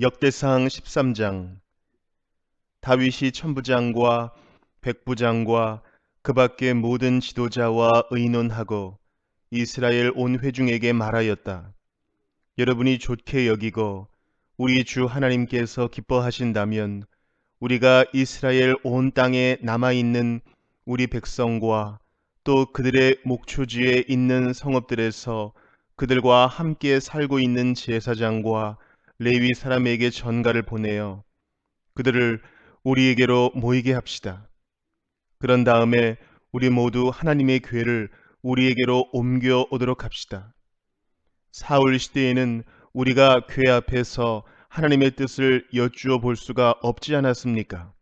역대상 13장 다윗이 천부장과 백부장과 그 밖의 모든 지도자와 의논하고 이스라엘 온 회중에게 말하였다. 여러분이 좋게 여기고 우리 주 하나님께서 기뻐하신다면 우리가 이스라엘 온 땅에 남아있는 우리 백성과 또 그들의 목초지에 있는 성읍들에서 그들과 함께 살고 있는 제사장과 레위 사람에게 전가를 보내어 그들을 우리에게로 모이게 합시다. 그런 다음에 우리 모두 하나님의 괴를 우리에게로 옮겨 오도록 합시다. 사울 시대에는 우리가 괴 앞에서 하나님의 뜻을 여쭈어 볼 수가 없지 않았습니까?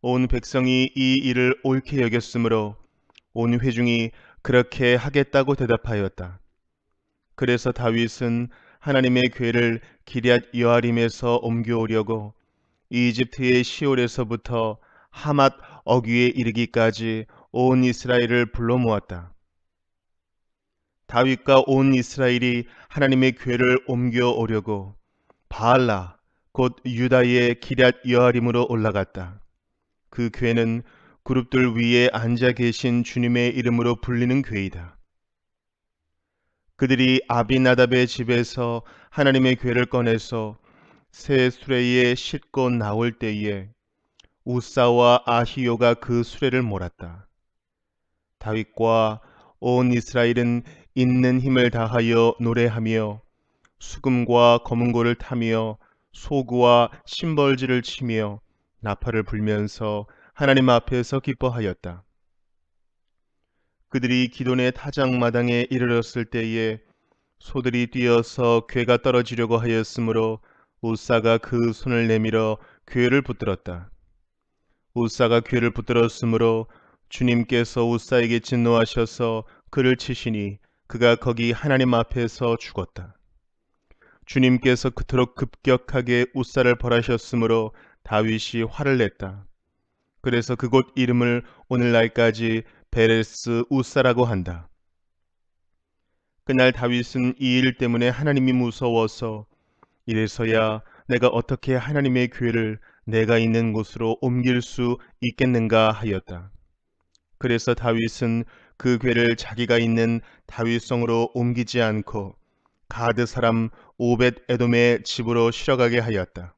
온 백성이 이 일을 옳게 여겼으므로 온 회중이 그렇게 하겠다고 대답하였다. 그래서 다윗은 하나님의 괴를 기리앗 여아림에서 옮겨오려고 이집트의 시올에서부터 하맛 어귀에 이르기까지 온 이스라엘을 불러 모았다. 다윗과 온 이스라엘이 하나님의 괴를 옮겨오려고 바알라 곧 유다의 기랏 여아림으로 올라갔다. 그 괴는 그룹들 위에 앉아 계신 주님의 이름으로 불리는 괴이다. 그들이 아비나답의 집에서 하나님의 괴를 꺼내서 새 수레에 싣고 나올 때에 우사와 아히요가 그 수레를 몰았다. 다윗과 온 이스라엘은 있는 힘을 다하여 노래하며 수금과 검은고를 타며 소구와 심벌지를 치며 나팔을 불면서 하나님 앞에서 기뻐하였다. 그들이 기돈의 타작 마당에 이르렀을 때에 소들이 뛰어서 괴가 떨어지려고 하였으므로 우사가 그 손을 내밀어 괴를 붙들었다. 우사가 괴를 붙들었으므로 주님께서 우사에게 진노하셔서 그를 치시니 그가 거기 하나님 앞에서 죽었다. 주님께서 그토록 급격하게 우사를 벌하셨으므로 다윗이 화를 냈다. 그래서 그곳 이름을 오늘날까지 베레스 우사라고 한다. 그날 다윗은 이 일 때문에 하나님이 무서워서 이래서야 내가 어떻게 하나님의 교회를 내가 있는 곳으로 옮길 수 있겠는가 하였다. 그래서 다윗은 그 괴를 자기가 있는 다윗성으로 옮기지 않고 가드 사람 오벳 에돔의 집으로 실어가게 하였다.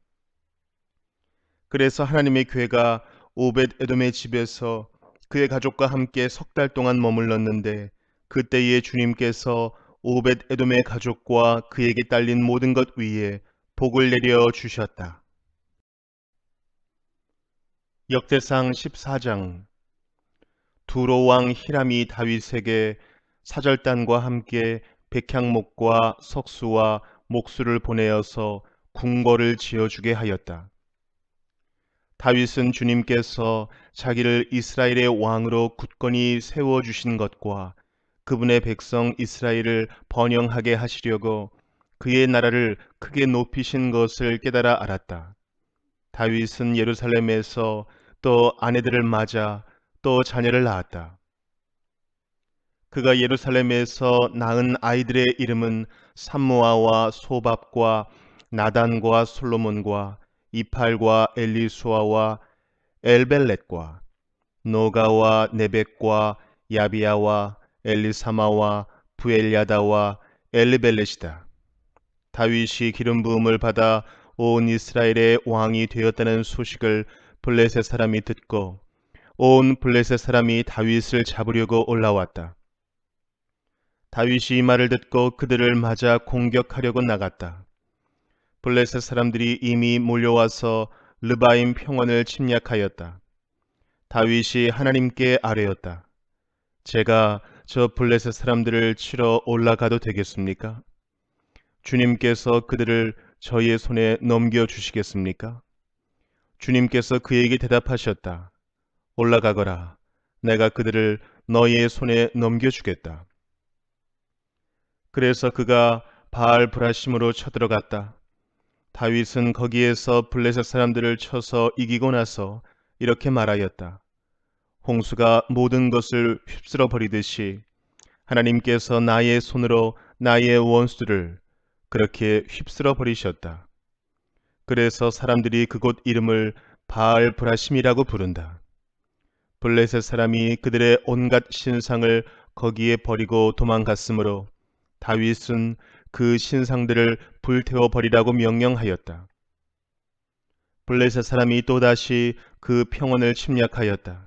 그래서 하나님의 괴가 오벳 에돔의 집에서 그의 가족과 함께 석 달 동안 머물렀는데 그때에 주님께서 오벳 에돔의 가족과 그에게 딸린 모든 것 위에 복을 내려 주셨다. 역대상 14장 두로 왕 히람이 다윗에게 사절단과 함께 백향목과 석수와 목수를 보내어서 궁궐을 지어주게 하였다. 다윗은 주님께서 자기를 이스라엘의 왕으로 굳건히 세워 주신 것과 그분의 백성 이스라엘을 번영하게 하시려고 그의 나라를 크게 높이신 것을 깨달아 알았다. 다윗은 예루살렘에서 또 아내들을 맞아 또 자녀를 낳았다. 그가 예루살렘에서 낳은 아이들의 이름은 산모아와 소밥과 나단과 솔로몬과 이팔과 엘리수아와 엘벨렛과 노가와 네벡과 야비야와 엘리사마와 부엘야다와 엘리벨렛이다. 다윗이 기름 부음을 받아 온 이스라엘의 왕이 되었다는 소식을 블레셋 사람이 듣고 온 블레셋 사람이 다윗을 잡으려고 올라왔다. 다윗이 이 말을 듣고 그들을 맞아 공격하려고 나갔다. 블레셋 사람들이 이미 몰려와서 르바임 평원을 침략하였다. 다윗이 하나님께 아뢰었다. 제가 저 블레셋 사람들을 치러 올라가도 되겠습니까? 주님께서 그들을 저희의 손에 넘겨 주시겠습니까? 주님께서 그에게 대답하셨다. 올라가거라. 내가 그들을 너희의 손에 넘겨주겠다. 그래서 그가 바알 브라심으로 쳐들어갔다. 다윗은 거기에서 블레셋 사람들을 쳐서 이기고 나서 이렇게 말하였다. 홍수가 모든 것을 휩쓸어 버리듯이 하나님께서 나의 손으로 나의 원수들을 그렇게 휩쓸어 버리셨다. 그래서 사람들이 그곳 이름을 바알 브라심이라고 부른다. 블레셋 사람이 그들의 온갖 신상을 거기에 버리고 도망갔으므로 다윗은 그 신상들을 불태워 버리라고 명령하였다. 블레셋 사람이 또다시 그 평원을 침략하였다.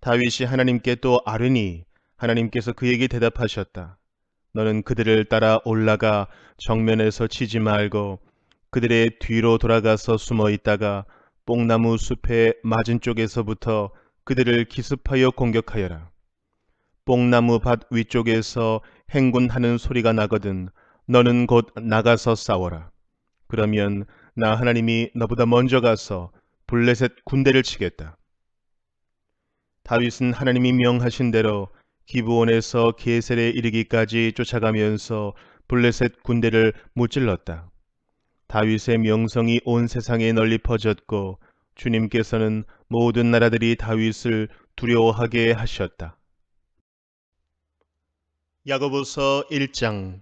다윗이 하나님께 또아르니 하나님께서 그에게 대답하셨다. 너는 그들을 따라 올라가 정면에서 치지 말고 그들의 뒤로 돌아가서 숨어 있다가 뽕나무 숲의 맞은 쪽에서부터 그들을 기습하여 공격하여라. 뽕나무 밭 위쪽에서 행군하는 소리가 나거든 너는 곧 나가서 싸워라. 그러면 나 하나님이 너보다 먼저 가서 블레셋 군대를 치겠다. 다윗은 하나님이 명하신 대로 기부원에서 게셀에 이르기까지 쫓아가면서 블레셋 군대를 무찔렀다. 다윗의 명성이 온 세상에 널리 퍼졌고 주님께서는 모든 나라들이 다윗을 두려워하게 하셨다. 야고보서 1장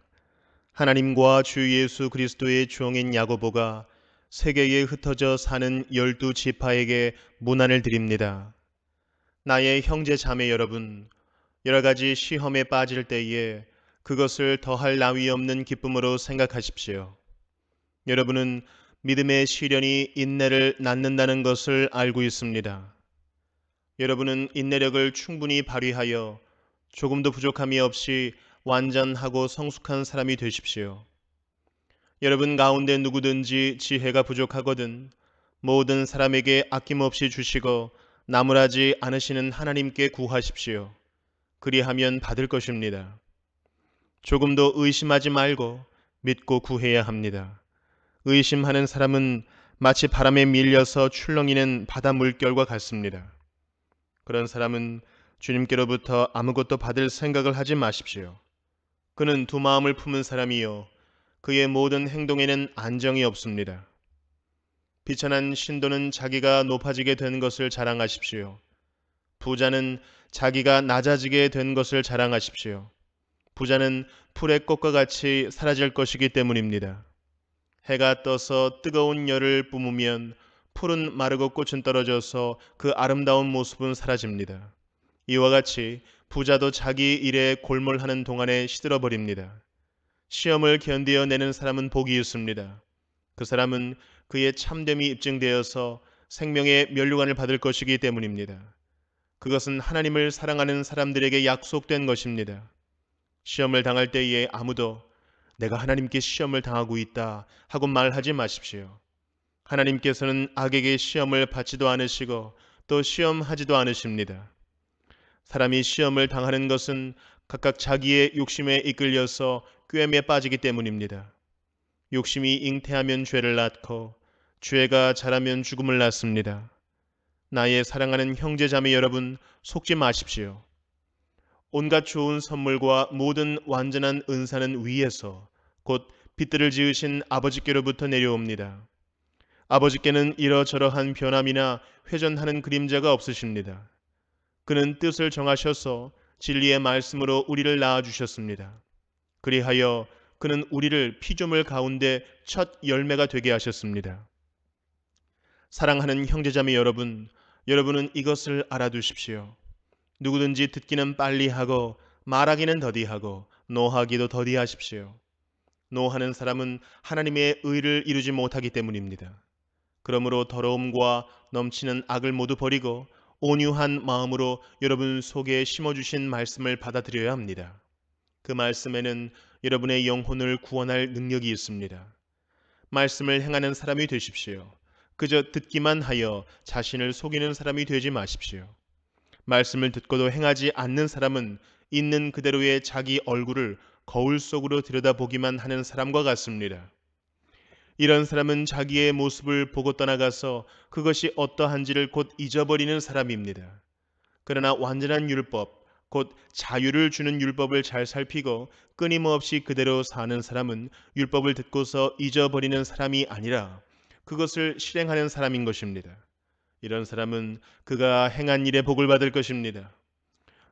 하나님과 주 예수 그리스도의 종인 야고보가 세계에 흩어져 사는 열두 지파에게 문안을 드립니다. 나의 형제 자매 여러분, 여러 가지 시험에 빠질 때에 그것을 더할 나위 없는 기쁨으로 생각하십시오. 여러분은 믿음의 시련이 인내를 낳는다는 것을 알고 있습니다. 여러분은 인내력을 충분히 발휘하여 조금도 부족함이 없이 완전하고 성숙한 사람이 되십시오. 여러분 가운데 누구든지 지혜가 부족하거든 모든 사람에게 아낌없이 주시고 나무라지 않으시는 하나님께 구하십시오. 그리하면 받을 것입니다. 조금도 의심하지 말고 믿고 구해야 합니다. 의심하는 사람은 마치 바람에 밀려서 출렁이는 바다 물결과 같습니다. 그런 사람은 주님께로부터 아무것도 받을 생각을 하지 마십시오. 그는 두 마음을 품은 사람이요. 그의 모든 행동에는 안정이 없습니다. 비천한 신도는 자기가 높아지게 된 것을 자랑하십시오. 부자는 자기가 낮아지게 된 것을 자랑하십시오. 부자는 풀의 꽃과 같이 사라질 것이기 때문입니다. 해가 떠서 뜨거운 열을 뿜으면 풀은 마르고 꽃은 떨어져서 그 아름다운 모습은 사라집니다. 이와 같이 부자도 자기 일에 골몰하는 동안에 시들어 버립니다. 시험을 견디어내는 사람은 복이 있습니다. 그 사람은 그의 참됨이 입증되어서 생명의 면류관을 받을 것이기 때문입니다. 그것은 하나님을 사랑하는 사람들에게 약속된 것입니다. 시험을 당할 때에 아무도 내가 하나님께 시험을 당하고 있다 하고 말하지 마십시오. 하나님께서는 악에게 시험을 받지도 않으시고 또 시험하지도 않으십니다. 사람이 시험을 당하는 것은 각각 자기의 욕심에 이끌려서 꾀에 빠지기 때문입니다. 욕심이 잉태하면 죄를 낳고 죄가 자라면 죽음을 낳습니다. 나의 사랑하는 형제자매 여러분 속지 마십시오. 온갖 좋은 선물과 모든 완전한 은사는 위에서 곧 빛들을 지으신 아버지께로부터 내려옵니다. 아버지께는 이러저러한 변함이나 회전하는 그림자가 없으십니다. 그는 뜻을 정하셔서 진리의 말씀으로 우리를 낳아주셨습니다. 그리하여 그는 우리를 피조물 가운데 첫 열매가 되게 하셨습니다. 사랑하는 형제자매 여러분, 여러분은 이것을 알아두십시오. 누구든지 듣기는 빨리 하고 말하기는 더디하고 노하기도 더디하십시오. 노하는 사람은 하나님의 의를 이루지 못하기 때문입니다. 그러므로 더러움과 넘치는 악을 모두 버리고 온유한 마음으로 여러분 속에 심어주신 말씀을 받아들여야 합니다. 그 말씀에는 여러분의 영혼을 구원할 능력이 있습니다. 말씀을 행하는 사람이 되십시오. 그저 듣기만 하여 자신을 속이는 사람이 되지 마십시오. 말씀을 듣고도 행하지 않는 사람은 있는 그대로의 자기 얼굴을 거울 속으로 들여다보기만 하는 사람과 같습니다. 이런 사람은 자기의 모습을 보고 떠나가서 그것이 어떠한지를 곧 잊어버리는 사람입니다. 그러나 완전한 율법, 곧 자유를 주는 율법을 잘 살피고 끊임없이 그대로 사는 사람은 율법을 듣고서 잊어버리는 사람이 아니라 그것을 실행하는 사람인 것입니다. 이런 사람은 그가 행한 일에 복을 받을 것입니다.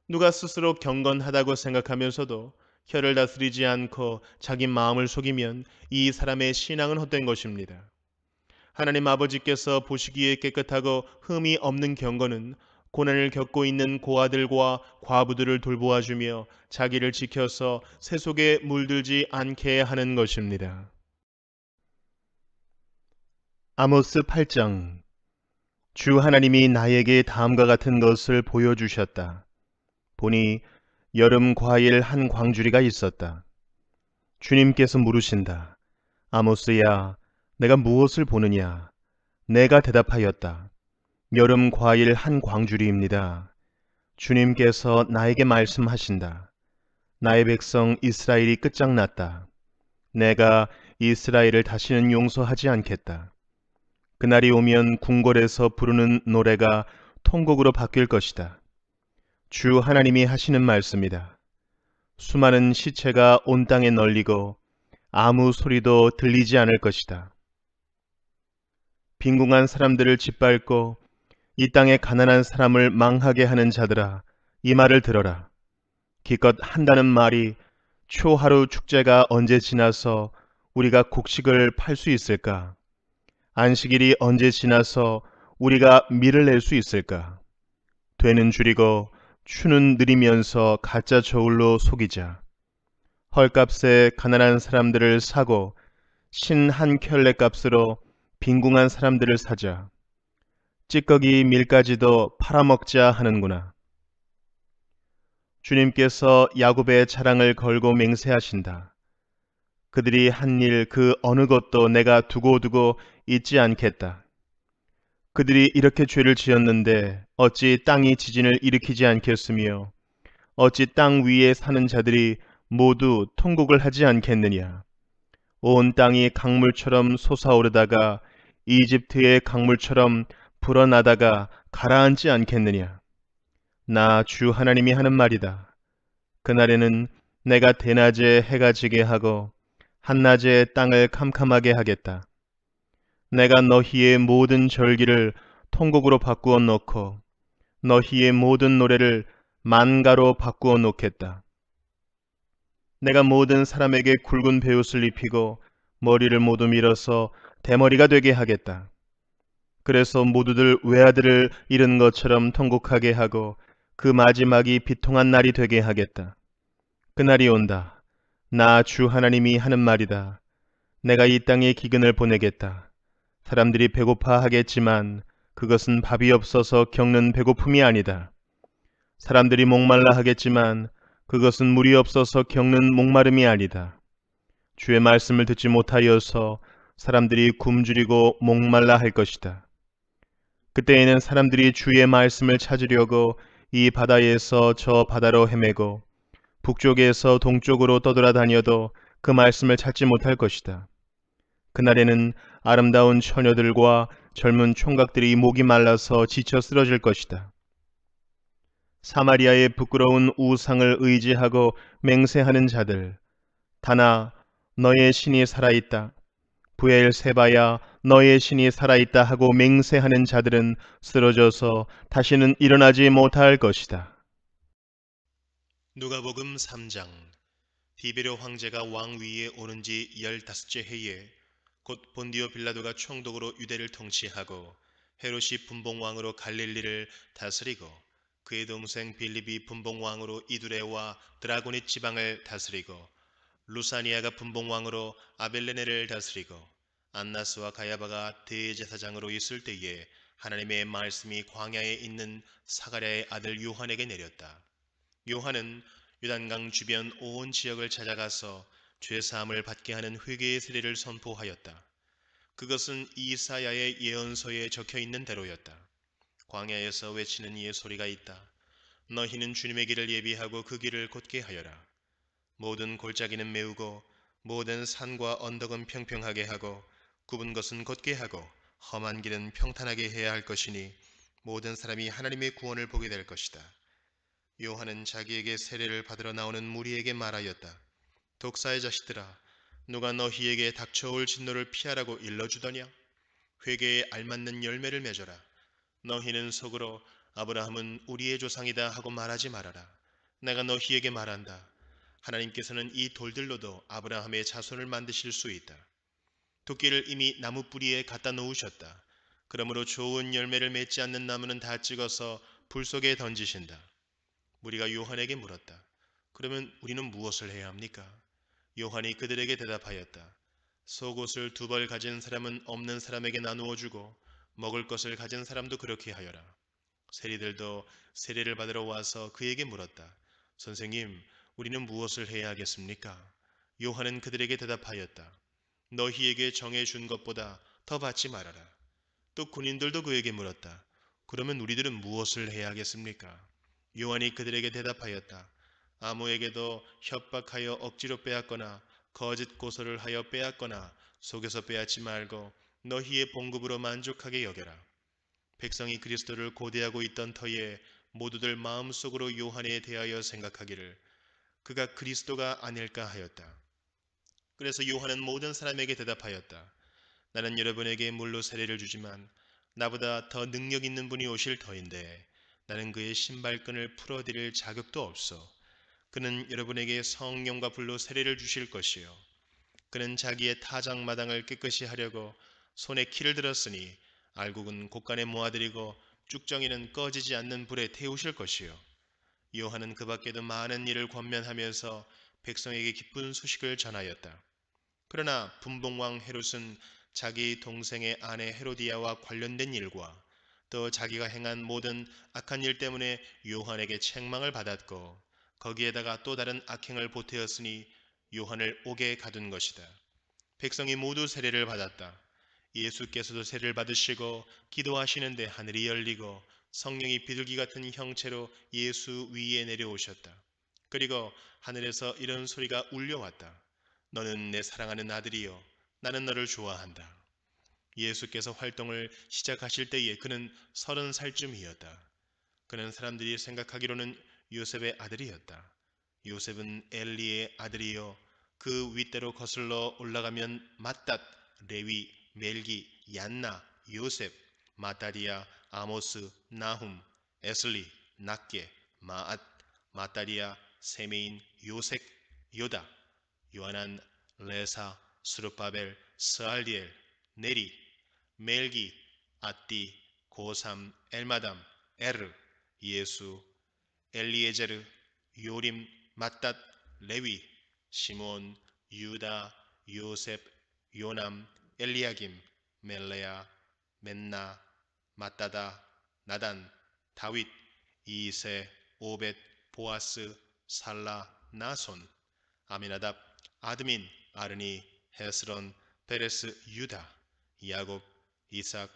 누가 스스로 경건하다고 생각하면서도 혀를 다스리지 않고 자기 마음을 속이면 이 사람의 신앙은 헛된 것입니다. 하나님 아버지께서 보시기에 깨끗하고 흠이 없는 경건은 고난을 겪고 있는 고아들과 과부들을 돌보아 주며 자기를 지켜서 세 속에 물들지 않게 하는 것입니다. 아모스 8장 주 하나님이 나에게 다음과 같은 것을 보여주셨다. 보니 여름 과일 한 광주리가 있었다. 주님께서 물으신다. 아모스야, 내가 무엇을 보느냐? 내가 대답하였다. 여름 과일 한 광주리입니다. 주님께서 나에게 말씀하신다. 나의 백성 이스라엘이 끝장났다. 내가 이스라엘을 다시는 용서하지 않겠다. 그날이 오면 궁궐에서 부르는 노래가 통곡으로 바뀔 것이다. 주 하나님이 하시는 말씀이다. 수많은 시체가 온 땅에 널리고 아무 소리도 들리지 않을 것이다. 빈궁한 사람들을 짓밟고 이땅에 가난한 사람을 망하게 하는 자들아 이 말을 들어라. 기껏 한다는 말이 초하루 축제가 언제 지나서 우리가 곡식을 팔 수 있을까? 안식일이 언제 지나서 우리가 밀을 낼 수 있을까? 되는 줄이고 추는 느리면서 가짜 저울로 속이자. 헐값에 가난한 사람들을 사고 신 한 켤레 값으로 빈궁한 사람들을 사자. 찌꺼기 밀까지도 팔아먹자 하는구나. 주님께서 야곱의 자랑을 걸고 맹세하신다. 그들이 한 일 그 어느 것도 내가 두고두고 잊지 않겠다. 그들이 이렇게 죄를 지었는데 어찌 땅이 지진을 일으키지 않겠으며 어찌 땅 위에 사는 자들이 모두 통곡을 하지 않겠느냐. 온 땅이 강물처럼 솟아오르다가 이집트의 강물처럼 불어나다가 가라앉지 않겠느냐. 나 주 하나님이 하는 말이다. 그날에는 내가 대낮에 해가 지게 하고 한낮에 땅을 캄캄하게 하겠다. 내가 너희의 모든 절기를 통곡으로 바꾸어 놓고 너희의 모든 노래를 만가로 바꾸어 놓겠다. 내가 모든 사람에게 굵은 배옷을 입히고 머리를 모두 밀어서 대머리가 되게 하겠다. 그래서 모두들 외아들을 잃은 것처럼 통곡하게 하고 그 마지막이 비통한 날이 되게 하겠다. 그날이 온다. 나 주 하나님이 하는 말이다. 내가 이 땅에 기근을 보내겠다. 사람들이 배고파 하겠지만 그것은 밥이 없어서 겪는 배고픔이 아니다. 사람들이 목말라 하겠지만 그것은 물이 없어서 겪는 목마름이 아니다. 주의 말씀을 듣지 못하여서 사람들이 굶주리고 목말라 할 것이다. 그때에는 사람들이 주의 말씀을 찾으려고 이 바다에서 저 바다로 헤매고 북쪽에서 동쪽으로 떠돌아다녀도 그 말씀을 찾지 못할 것이다. 그날에는 아름다운 처녀들과 젊은 총각들이 목이 말라서 지쳐 쓰러질 것이다. 사마리아의 부끄러운 우상을 의지하고 맹세하는 자들, 다나 너의 신이 살아있다. 부엘세바야 너의 신이 살아있다 하고 맹세하는 자들은 쓰러져서 다시는 일어나지 못할 것이다. 누가복음 3장 디베르 황제가 왕 위에 오른 지1 5째 해에 곧 본디오 빌라도가 총독으로 유대를 통치하고 헤롯이 분봉왕으로 갈릴리를 다스리고 그의 동생 빌립이 분봉왕으로 이두레와 드라곤의 지방을 다스리고 루사니아가 분봉왕으로 아벨레네를 다스리고 안나스와 가야바가 대제사장으로 있을 때에 하나님의 말씀이 광야에 있는 사가랴의 아들 요한에게 내렸다. 요한은 유단강 주변 온 지역을 찾아가서 죄사함을 받게 하는 회개의 세례를 선포하였다. 그것은 이사야의 예언서에 적혀 있는 대로였다. 광야에서 외치는 이의 소리가 있다. 너희는 주님의 길을 예비하고 그 길을 곧게 하여라. 모든 골짜기는 메우고 모든 산과 언덕은 평평하게 하고 굽은 것은 곧게 하고 험한 길은 평탄하게 해야 할 것이니 모든 사람이 하나님의 구원을 보게 될 것이다. 요한은 자기에게 세례를 받으러 나오는 무리에게 말하였다. 독사의 자식들아 누가 너희에게 닥쳐올 진노를 피하라고 일러주더냐? 회개에 알맞는 열매를 맺어라. 너희는 속으로 아브라함은 우리의 조상이다 하고 말하지 말아라. 내가 너희에게 말한다. 하나님께서는 이 돌들로도 아브라함의 자손을 만드실 수 있다. 토끼를 이미 나무 뿌리에 갖다 놓으셨다. 그러므로 좋은 열매를 맺지 않는 나무는 다 찍어서 불 속에 던지신다. 우리가 요한에게 물었다. 그러면 우리는 무엇을 해야 합니까? 요한이 그들에게 대답하였다. 속옷을 두 벌 가진 사람은 없는 사람에게 나누어 주고 먹을 것을 가진 사람도 그렇게 하여라. 세리들도 세례를 받으러 와서 그에게 물었다. 선생님, 우리는 무엇을 해야 하겠습니까? 요한은 그들에게 대답하였다. 너희에게 정해 준 것보다 더 받지 말아라. 또 군인들도 그에게 물었다. 그러면 우리들은 무엇을 해야 하겠습니까? 요한이 그들에게 대답하였다. 아무에게도 협박하여 억지로 빼앗거나 거짓 고소를 하여 빼앗거나 속에서 빼앗지 말고 너희의 봉급으로 만족하게 여겨라. 백성이 그리스도를 고대하고 있던 터에 모두들 마음속으로 요한에 대하여 생각하기를 그가 그리스도가 아닐까 하였다. 그래서 요한은 모든 사람에게 대답하였다. 나는 여러분에게 물로 세례를 주지만 나보다 더 능력 있는 분이 오실 터인데 나는 그의 신발끈을 풀어드릴 자격도 없어. 그는 여러분에게 성령과 불로 세례를 주실 것이요. 그는 자기의 타작마당을 깨끗이 하려고 손에 키를 들었으니 알곡은 곳간에 모아들이고 쭉정이는 꺼지지 않는 불에 태우실 것이요. 요한은 그 밖에도 많은 일을 권면하면서 백성에게 기쁜 소식을 전하였다. 그러나 분봉왕 헤롯은 자기 동생의 아내 헤로디아와 관련된 일과 또 자기가 행한 모든 악한 일 때문에 요한에게 책망을 받았고 거기에다가 또 다른 악행을 보태었으니 요한을 옥에 가둔 것이다. 백성이 모두 세례를 받았다. 예수께서도 세례를 받으시고 기도하시는데 하늘이 열리고 성령이 비둘기 같은 형체로 예수 위에 내려오셨다. 그리고 하늘에서 이런 소리가 울려왔다. 너는 내 사랑하는 아들이요. 나는 너를 좋아한다. 예수께서 활동을 시작하실 때에 그는 서른 살쯤이었다. 그는 사람들이 생각하기로는 요셉의 아들이었다. 요셉은 엘리의 아들이요 그 윗대로 거슬러 올라가면 마따 레위, 멜기, 얀나, 요셉, 마따리아, 아모스, 나훔, 에슬리, 낙게, 마앗, 마따리아, 세메인, 요색, 요다, 요한안, 레사, 수르바벨, 스알리엘, 네리, 멜기, 아띠, 고삼, 엘마담, 에르, 예수, 엘리에제르, 요림, 마따 레위, 시몬, 유다, 요셉, 요남, 엘리야김, 멜레야, 맨나 마따다, 나단, 다윗, 이세, 오벳, 보아스, 살라, 나손, 아미나답, 아드민, 아르니, 헤스론, 베레스, 유다, 야곱, 이삭,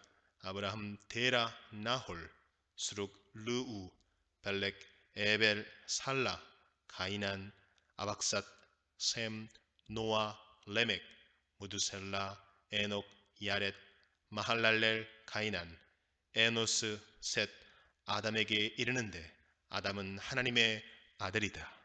아브라함, 데라, 나홀, 수룩, 르우, 벨렉, 에벨, 살라, 가이난, 아박삿, 셈, 노아, 레멕, 무두셀라, 에녹, 야렛, 마할랄렐, 가이난, 에노스, 셋, 아담에게 이르는데 아담은 하나님의 아들이다.